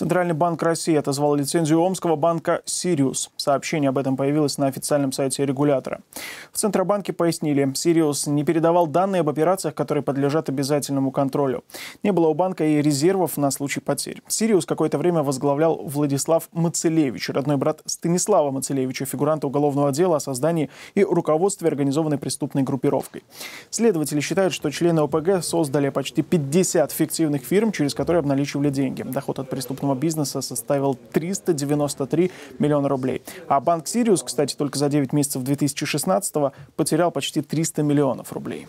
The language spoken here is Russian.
Центральный банк России отозвал лицензию Омского банка «Сириус». Сообщение об этом появилось на официальном сайте регулятора. В Центробанке пояснили, «Сириус» не передавал данные об операциях, которые подлежат обязательному контролю. Не было у банка и резервов на случай потерь. «Сириус» какое-то время возглавлял Владислав Мацелевич, родной брат Станислава Мацелевича, фигуранта уголовного дела о создании и руководстве организованной преступной группировкой. Следователи считают, что члены ОПГ создали почти 50 фиктивных фирм, через которые обналичивали деньги. Доход от преступного сумма бизнеса составил 393 миллиона рублей. А банк «Сириус», кстати, только за 9 месяцев 2016 потерял почти 300 миллионов рублей.